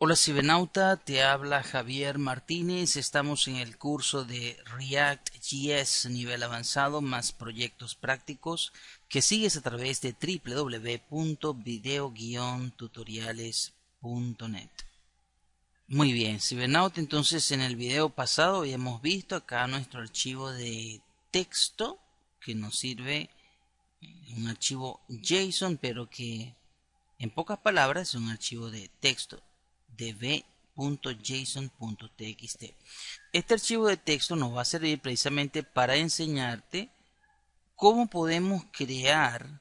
Hola cibernauta, te habla Javier Martínez. Estamos en el curso de React nivel avanzado más proyectos prácticos que sigues a través de www.video-tutoriales.net. Muy bien, cibernauta, entonces en el video pasado habíamos visto acá nuestro archivo de texto que nos sirve eh, un archivo JSON, pero que en pocas palabras es un archivo de texto db.json.txt. Este archivo de texto nos va a servir precisamente para enseñarte cómo podemos crear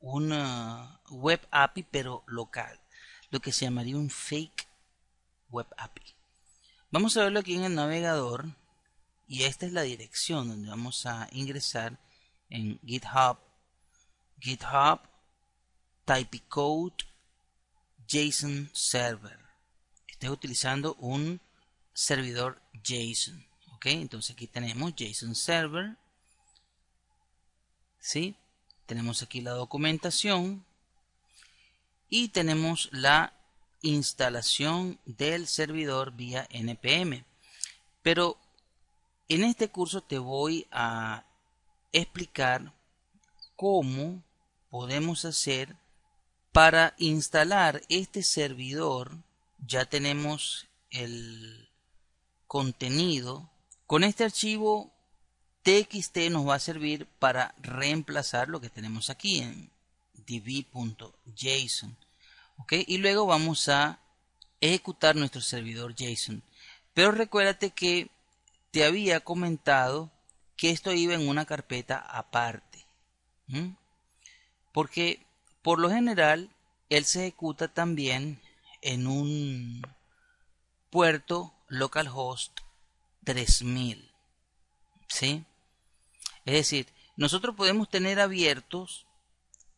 una web API pero local, lo que se llamaría un fake web API. Vamos a verlo aquí en el navegador y esta es la dirección donde vamos a ingresar en GitHub, GitHub, typicode JSON Server utilizando un servidor JSON. ¿Ok? Entonces aquí tenemos JSON Server. ¿Sí? Tenemos aquí la documentación. Y tenemos la instalación del servidor vía NPM. Pero en este curso te voy a explicar cómo podemos hacer para instalar este servidor ya tenemos el contenido. Con este archivo txt nos va a servir para reemplazar lo que tenemos aquí en db.json. ¿ok? Y luego vamos a ejecutar nuestro servidor JSON. Pero recuérdate que te había comentado que esto iba en una carpeta aparte. Porque por lo general él se ejecuta también en un puerto localhost 3000. ¿Sí? Es decir, nosotros podemos tener abiertos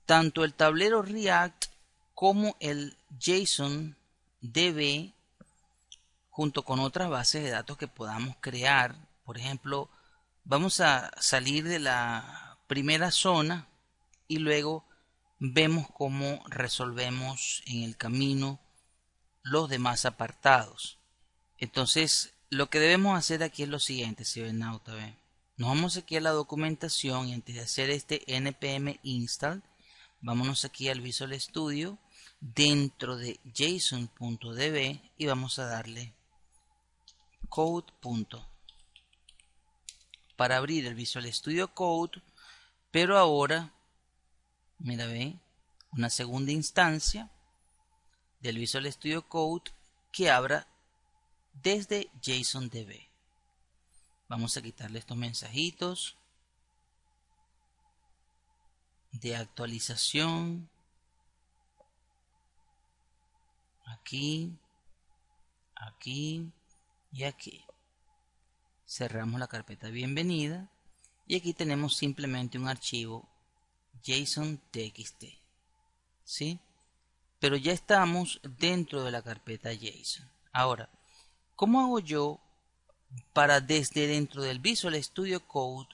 tanto el tablero React como el JSON DB junto con otras bases de datos que podamos crear. Por ejemplo, vamos a salir de la primera zona y luego vemos cómo resolvemos en el camino los demás apartados. Entonces, lo que debemos hacer aquí es lo siguiente, ven si ven. Nos vamos aquí a la documentación y antes de hacer este npm install, vámonos aquí al Visual Studio dentro de json.db y vamos a darle code. Punto. Para abrir el Visual Studio Code, pero ahora, mira, ve, una segunda instancia del Visual Studio Code que abra desde json Vamos a quitarle estos mensajitos de actualización. Aquí, aquí y aquí. Cerramos la carpeta bienvenida y aquí tenemos simplemente un archivo jsontxt. ¿Sí? pero ya estamos dentro de la carpeta JSON. Ahora, ¿cómo hago yo para desde dentro del Visual Studio Code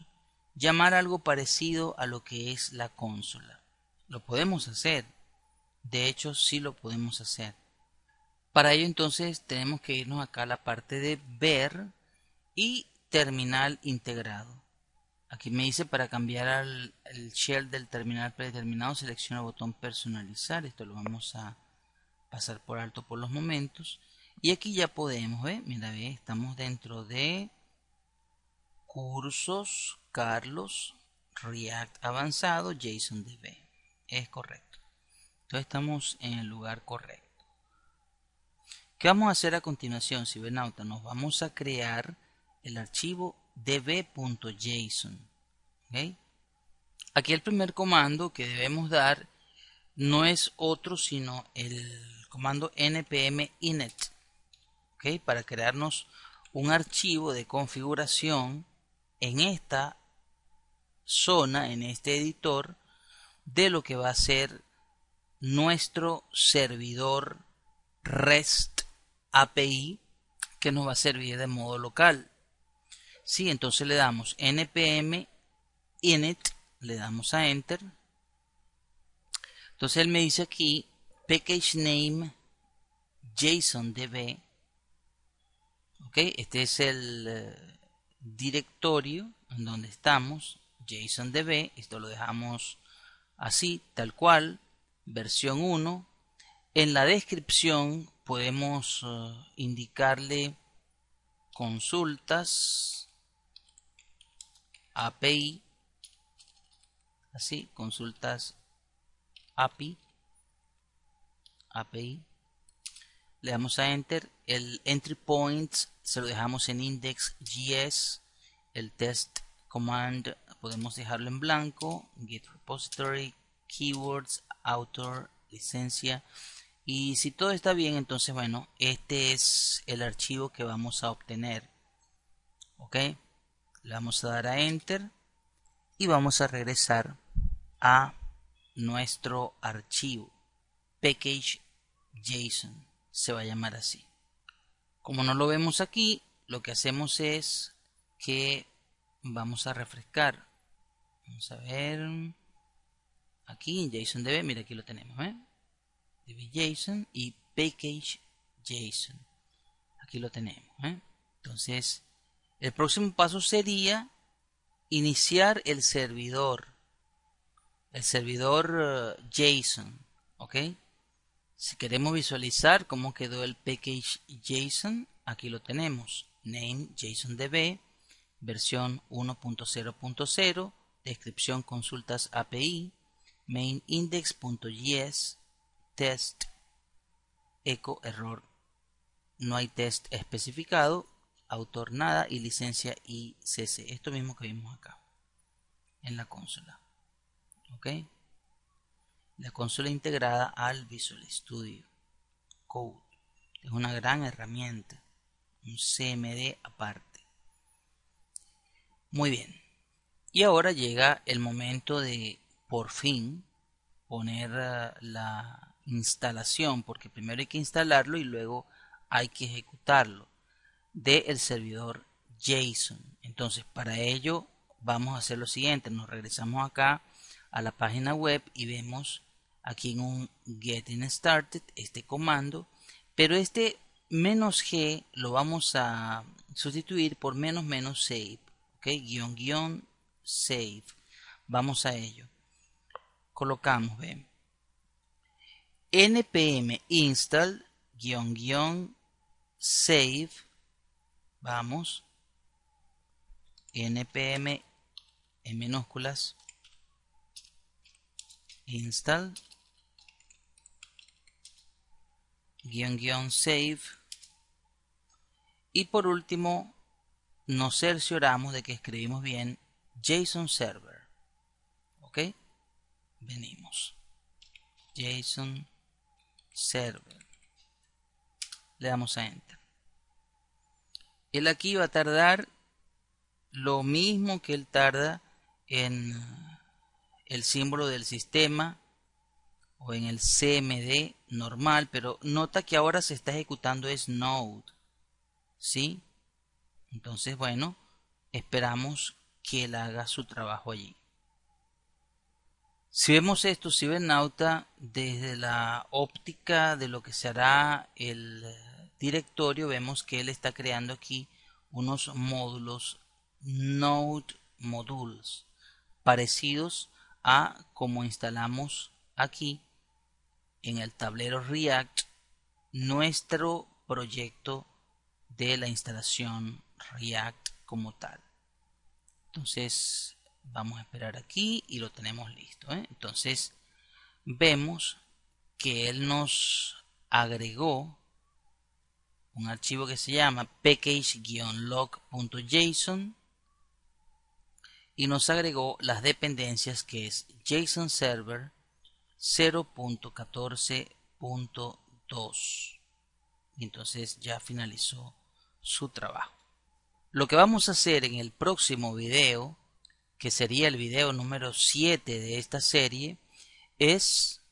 llamar algo parecido a lo que es la consola? Lo podemos hacer. De hecho, sí lo podemos hacer. Para ello entonces tenemos que irnos acá a la parte de ver y terminal integrado. Aquí me dice para cambiar al, el shell del terminal predeterminado selecciona el botón personalizar. Esto lo vamos a pasar por alto por los momentos. Y aquí ya podemos ver, mira, ve, estamos dentro de cursos Carlos React avanzado JSON-DB. Es correcto. Entonces estamos en el lugar correcto. ¿Qué vamos a hacer a continuación, Cibernauta? Nos vamos a crear el archivo db.json. ¿okay? Aquí el primer comando que debemos dar no es otro sino el comando npm init ok, para crearnos un archivo de configuración en esta zona, en este editor, de lo que va a ser nuestro servidor REST API que nos va a servir de modo local. ¿sí? Entonces le damos npm init, le damos a enter. Entonces él me dice aquí package name JSON-DB. ¿Ok? Este es el eh, directorio en donde estamos, JSONDB. Esto lo dejamos así, tal cual, versión 1. En la descripción podemos eh, indicarle consultas API, así, consultas API, API, le damos a Enter, el entry points se lo dejamos en index.js, el test command podemos dejarlo en blanco, git repository, keywords, author, licencia, y si todo está bien, entonces bueno, este es el archivo que vamos a obtener. ¿Ok? le vamos a dar a enter y vamos a regresar a nuestro archivo package json se va a llamar así como no lo vemos aquí lo que hacemos es que vamos a refrescar vamos a ver aquí en JSON.db, mira aquí lo tenemos, ¿eh? y package Aquí lo tenemos, ¿eh? Entonces, el próximo paso sería iniciar el servidor. El servidor eh, JSON. ¿Ok? Si queremos visualizar cómo quedó el package JSON, aquí lo tenemos. Name db versión 1.0.0, descripción consultas API, main test, eco error. No hay test especificado autor nada y licencia ICC. Esto mismo que vimos acá en la consola. ¿Ok? La consola integrada al Visual Studio Code. Es una gran herramienta. Un CMD aparte. Muy bien. Y ahora llega el momento de por fin poner eh, la instalación porque primero hay que instalarlo y luego hay que ejecutarlo del el servidor JSON. Entonces, para ello vamos a hacer lo siguiente. Nos regresamos acá a la página web y vemos aquí en un Getting Started este comando. Pero este menos G lo vamos a sustituir por menos menos save. Ok, guión guión save. Vamos a ello. Colocamos, npm install guión guión save Vamos. npm en minúsculas install guión guión save y por último nos cercioramos de que escribimos bien JSON server ok venimos JSON server le damos a enter él aquí va a tardar lo mismo que él tarda en el símbolo del sistema o en el CMD normal, pero nota que ahora se está ejecutando es node. ¿Sí? Entonces, bueno, esperamos que él haga su trabajo allí. Si vemos esto, Nauta desde la óptica de lo que se hará el directorio vemos que él está creando aquí unos módulos node modules parecidos a como instalamos aquí en el tablero react nuestro proyecto de la instalación react como tal entonces vamos a esperar aquí y lo tenemos listo ¿eh? entonces vemos que él nos agregó un archivo que se llama package-log.json y nos agregó las dependencias que es JSON Server 0.14.2. Entonces ya finalizó su trabajo. Lo que vamos a hacer en el próximo video, que sería el video número 7 de esta serie, es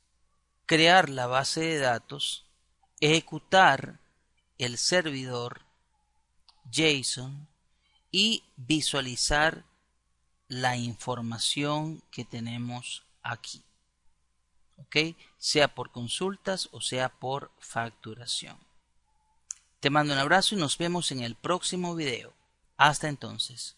crear la base de datos, ejecutar el servidor, JSON y visualizar la información que tenemos aquí. ¿Ok? Sea por consultas o sea por facturación. Te mando un abrazo y nos vemos en el próximo video. Hasta entonces.